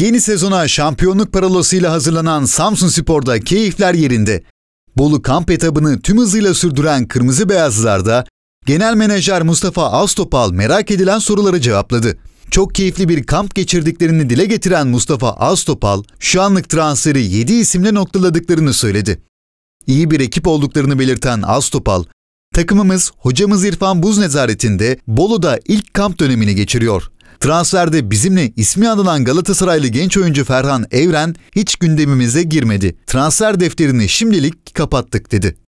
Yeni sezona şampiyonluk parolasıyla hazırlanan Samsun Spor'da keyifler yerinde. Bolu kamp etabını tüm hızıyla sürdüren Kırmızı Beyazlılar'da Genel Menajer Mustafa Ağustopal merak edilen soruları cevapladı. Çok keyifli bir kamp geçirdiklerini dile getiren Mustafa Ağustopal, şu anlık transferi 7 isimle noktaladıklarını söyledi. İyi bir ekip olduklarını belirten Ağustopal, takımımız hocamız İrfan Buz nezaretinde Bolu'da ilk kamp dönemini geçiriyor. Transferde bizimle ismi anılan Galatasaraylı genç oyuncu Ferhan Evren hiç gündemimize girmedi. Transfer defterini şimdilik kapattık dedi.